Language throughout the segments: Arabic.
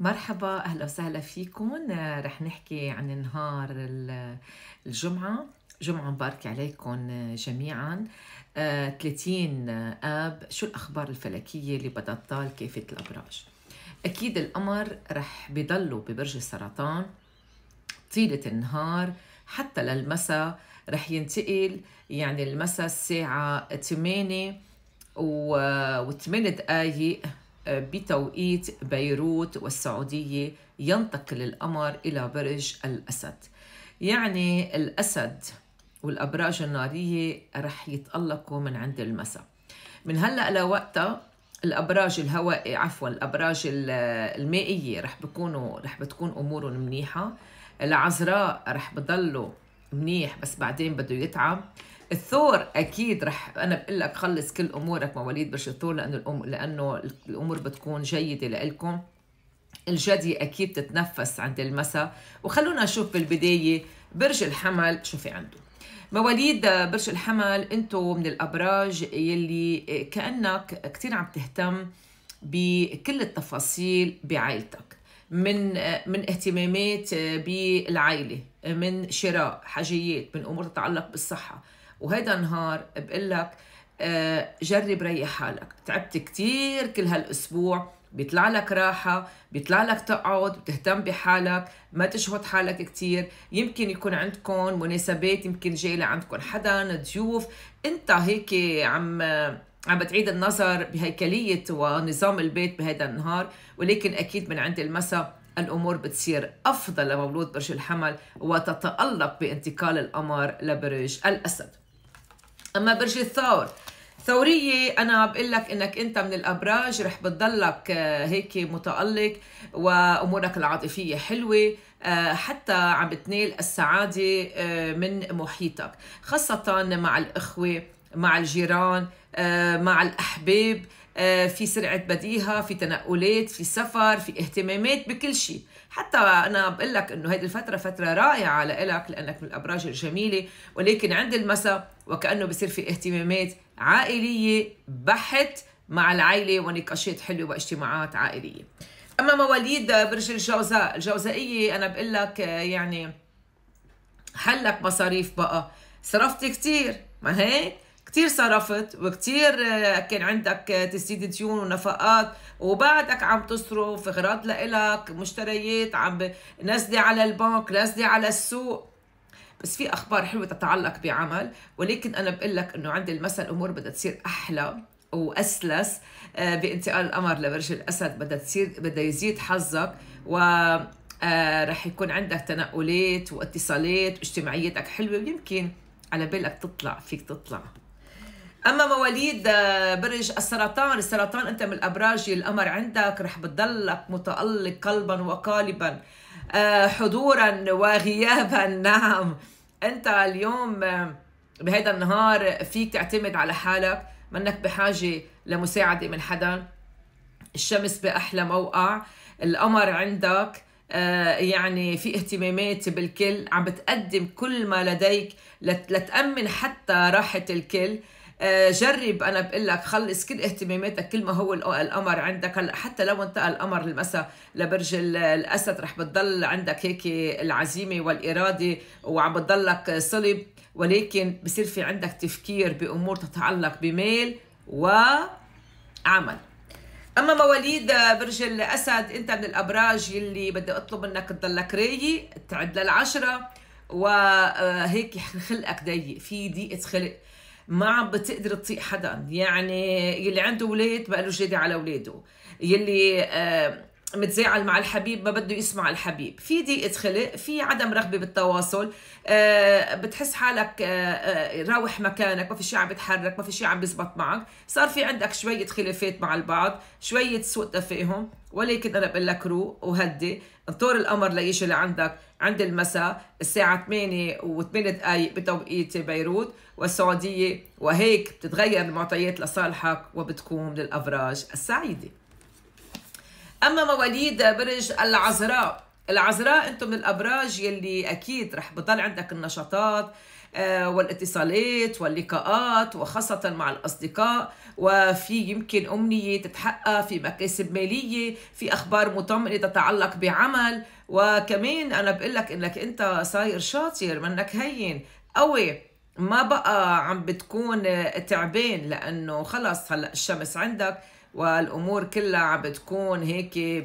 مرحبا اهلا وسهلا فيكم رح نحكي عن نهار الجمعه جمعة مباركة عليكم جميعا 30 آه، آب شو الأخبار الفلكية اللي بدها تطال كيفيه الأبراج أكيد القمر رح بضلوا ببرج السرطان طيلة النهار حتى للمساء رح ينتقل يعني المساء الساعة 8 و 8 دقايق بتوقيت بيروت والسعودية ينتقل القمر إلى برج الأسد يعني الأسد والأبراج النارية رح يتألقوا من عند المساء من هلأ لوقتها الابراج الهوائي عفوا الابراج المائيه رح بكونوا رح بتكون امورهم منيحه العذراء رح بضلوا منيح بس بعدين بده يتعب الثور اكيد رح انا بقول لك خلص كل امورك مواليد برج الثور لانه الأم... لانه الامور بتكون جيده لإلكم الجدي اكيد تتنفس عند المساء وخلونا نشوف بالبدايه برج الحمل شو في عنده مواليد برج الحمل انتم من الابراج يلي كانك كثير عم تهتم بكل التفاصيل بعائلتك من من اهتمامات بالعائله من شراء حاجيات من امور تتعلق بالصحه وهيدا النهار بقول لك آه، جرب ريح حالك تعبت كتير كل هالاسبوع بيطلع لك راحة بيطلع لك تقعد بتهتم بحالك ما تشهد حالك كتير يمكن يكون عندكم مناسبات يمكن جاي لعندكم حدا ضيوف انت هيك عم عم بتعيد النظر بهيكلية ونظام البيت بهذا النهار ولكن أكيد من عند المساء الأمور بتصير أفضل لمولود برج الحمل وتتألق بانتقال القمر لبرج الأسد اما برج الثور ثورية أنا بقول لك إنك أنت من الأبراج رح بتضلك آه، هيك متألق وأمورك العاطفية حلوة آه، حتى عم بتنال السعادة آه، من محيطك خاصة مع الإخوة مع الجيران آه، مع الأحباب آه، في سرعة بديهة في تنقلات في سفر في اهتمامات بكل شيء حتى أنا بقول لك أنه هذه الفترة فترة رائعة لإلك لأنك من الأبراج الجميلة ولكن عند المساء وكأنه بصير في اهتمامات عائلية بحت مع العائلة ونقاشات حلوة واجتماعات عائلية أما مواليد برج الجوزاء الجوزائية أنا بقول لك آه، يعني حلك مصاريف بقى صرفت كتير ما هيك كتير صرفت وكتير آه، كان عندك آه، تسديد ديون ونفقات وبعدك عم تصرف اغراض لإلك مشتريات عم نزلة على البنك نزلة على السوق بس في اخبار حلوه تتعلق بعمل ولكن انا بقول لك انه عند المثل الامور بدها تصير احلى واسلس آه، بانتقال القمر لبرج الاسد بدها تصير بدها يزيد حظك و رح يكون عندك تنقلات واتصالات اجتماعيتك حلوه ويمكن على بالك تطلع فيك تطلع اما مواليد آه، برج السرطان السرطان انت من الابراج القمر عندك رح بتضلك متالق قلبا وقالبا آه، حضورا وغيابا نعم انت اليوم آه، بهذا النهار فيك تعتمد على حالك منك بحاجه لمساعده من حدا الشمس باحلى موقع القمر عندك يعني في اهتمامات بالكل عم بتقدم كل ما لديك لتأمن حتى راحة الكل آه، جرب انا بقول لك خلص كل اهتماماتك كل ما هو القمر عندك هلا حتى لو انتقل القمر المساء لبرج الاسد رح بتضل عندك هيك العزيمه والاراده وعم بتضلك صلب ولكن بصير في عندك تفكير بامور تتعلق بمال وعمل اما مواليد برج الاسد انت من الابراج يلي بدي اطلب منك تضلك رايق تعد للعشره وهيك آه، خلقك ضيق في ضيقه خلق ما عم بتقدر تطيق حدا يعني يلي عنده اولاد بقى له جدي على اولاده يلي آه، متزاعل مع الحبيب ما بده يسمع الحبيب في ضيقة خلق في عدم رغبة بالتواصل آه، بتحس حالك آه، راوح مكانك ما في شيء عم بتحرك ما في شيء عم بيزبط معك صار في عندك شوية خلافات مع البعض شوية سوء تفاهم ولكن أنا بقول لك روق وهدي انطر القمر ليجي لعندك عند المساء الساعة 8 و8 دقايق بتوقيت بيروت والسعودية وهيك بتتغير المعطيات لصالحك وبتكون للأفراج السعيدة أما مواليد برج العذراء العذراء انتم من الابراج يلي اكيد رح بضل عندك النشاطات آه، والاتصالات واللقاءات وخاصة مع الأصدقاء وفي يمكن أمنية تتحقق في مكاسب مالية في أخبار مطمئنة تتعلق بعمل وكمان أنا بقول لك إنك أنت صاير شاطر منك هين قوي ما بقى عم بتكون تعبان لانه خلص هلا الشمس عندك والامور كلها عم بتكون هيك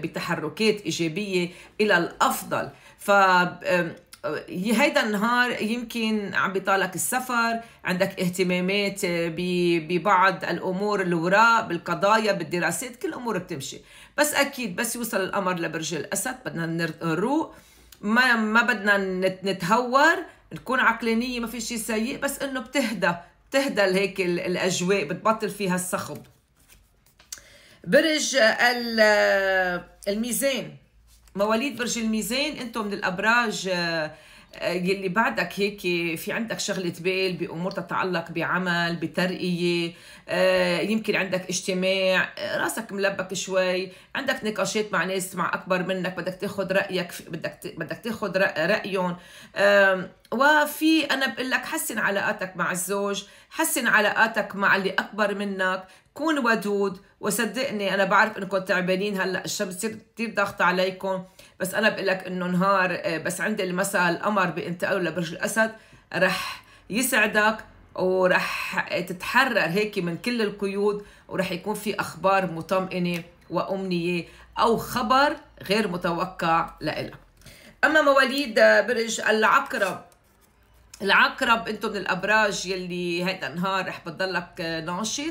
بتحركات ايجابيه الى الافضل ف هيدا النهار يمكن عم بيطالك السفر عندك اهتمامات ببعض الامور الوراء بالقضايا بالدراسات كل امور بتمشي بس اكيد بس يوصل القمر لبرج الاسد بدنا نروق ما ما بدنا نتهور نكون عقلانيه ما في شيء سيء بس انه بتهدى بتهدى هيك الاجواء بتبطل فيها الصخب برج الميزان مواليد برج الميزان انتم من الابراج آه آه، يلي بعدك هيك في عندك شغلة بال بأمور تتعلق بعمل بترقية آه، يمكن عندك اجتماع آه، راسك ملبك شوي عندك نقاشات مع ناس مع أكبر منك بدك تاخد رأيك بدك بدك تاخد رأيهم وفي أنا بقول لك حسن علاقاتك مع الزوج حسن علاقاتك مع اللي أكبر منك كون ودود وصدقني انا بعرف انكم تعبانين هلا الشمس كثير ضاغطه عليكم بس انا بقول لك انه نهار آه، بس عند المساء القمر بانتقاله لبرج الاسد رح يسعدك ورح تتحرر هيك من كل القيود ورح يكون في اخبار مطمئنه وامنيه او خبر غير متوقع لإلك اما مواليد برج العقرب العقرب انتم من الابراج يلي هيدا النهار رح بتضلك آه، ناشط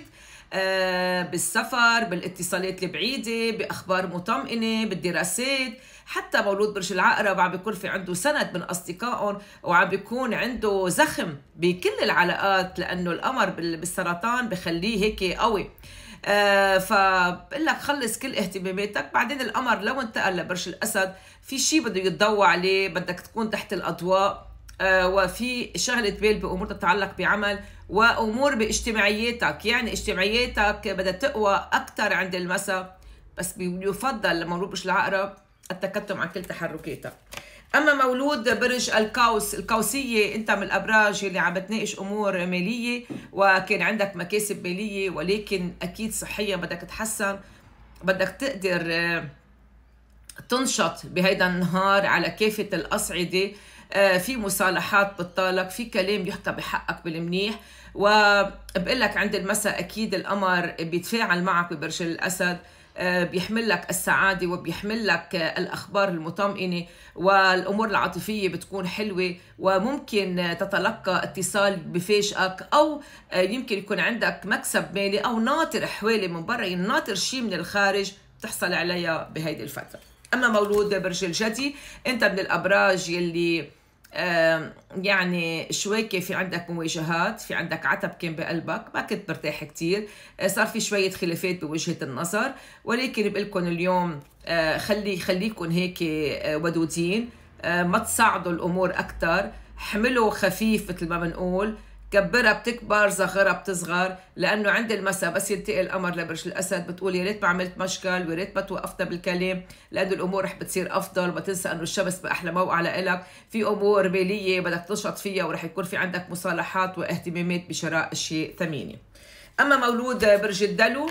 آه، بالسفر بالاتصالات البعيدة بأخبار مطمئنة بالدراسات حتى مولود برج العقرب عم بيكون في عنده سند من أصدقائهم وعم بيكون عنده زخم بكل العلاقات لأنه القمر بالسرطان بخليه هيك قوي آه فبقول لك خلص كل اهتماماتك بعدين القمر لو انتقل لبرج الاسد في شيء بده يتضوى عليه بدك تكون تحت الاضواء آه، وفي شغلة بال بأمور تتعلق بعمل وأمور باجتماعياتك يعني اجتماعياتك بدها تقوى أكثر عند المساء بس بيفضل لما برج العقرب التكتم عن كل تحركاتك اما مولود برج القوس القوسيه انت من الابراج اللي عم بتناقش امور ماليه وكان عندك مكاسب ماليه ولكن اكيد صحيا بدك تحسن بدك تقدر آه، تنشط بهيدا النهار على كافه الاصعده آه، في مصالحات بتطالك في كلام يحكى بحقك بالمنيح وبقول لك عند المساء اكيد القمر بيتفاعل معك ببرج الاسد آه، بيحمل لك السعادة وبيحمل لك الأخبار المطمئنة والأمور العاطفية بتكون حلوة وممكن تتلقى اتصال بفاجئك أو آه، يمكن يكون عندك مكسب مالي أو ناطر حوالي من برا يعني ناطر شيء من الخارج بتحصل عليها بهيدي الفترة اما مولود برج الجدي انت من الابراج يلي يعني شويكة في عندك مواجهات في عندك عتب كان بقلبك ما كنت مرتاح كثير آه، صار في شوية خلافات بوجهة النظر ولكن بقول اليوم آه، خلي خليكم هيك آه، ودودين ما تصعدوا الأمور اكثر حملوا خفيف مثل ما بنقول كبرها بتكبر زخرها بتصغر لانه عند المساء بس يلتقي القمر لبرج الاسد بتقول يا ريت ما عملت مشكل ويا ريت ما توقفنا بالكلام لانه الامور رح بتصير افضل ما تنسى انه الشمس باحلى موقع لإلك في امور ماليه بدك تنشط فيها ورح يكون في عندك مصالحات واهتمامات بشراء اشياء ثمينه اما مولود برج الدلو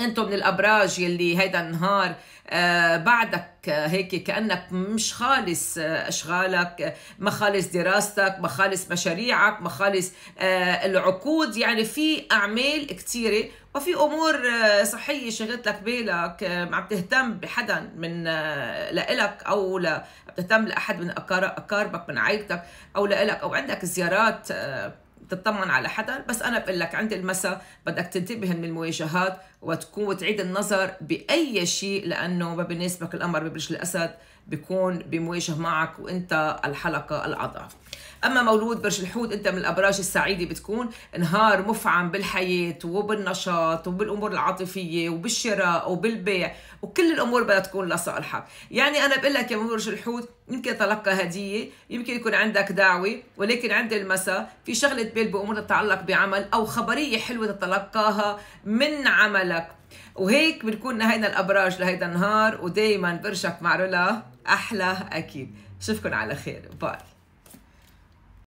انتم من الابراج يلي هيدا النهار آه بعدك آه هيك كانك مش خالص آه اشغالك آه، ما خالص دراستك ما خالص مشاريعك ما خالص آه، العقود يعني في اعمال كثيره وفي امور آه، صحيه شغلت لك بالك ما عم تهتم بحدا من لإلك او لا بتهتم لاحد من اقاربك من عائلتك او لإلك او عندك زيارات تطمن على حدا بس انا بقول لك عند المساء بدك تنتبه من المواجهات وتكون وتعيد النظر باي شيء لانه ما بيناسبك الامر ببرج الاسد بيكون بمواجه معك وانت الحلقه الاضعف اما مولود برج الحوت انت من الابراج السعيده بتكون نهار مفعم بالحياه وبالنشاط وبالامور العاطفيه وبالشراء وبالبيع وكل الامور بدها تكون لصالحك يعني انا بقول لك يا برج الحوت يمكن تلقى هديه يمكن يكون عندك دعوه ولكن عند المساء في شغله بال بامور تتعلق بعمل او خبريه حلوه تتلقاها من عملك وهيك بنكون نهينا الابراج لهيدا النهار ودايما برشك مع رولا احلى اكيد اشوفكن على خير باي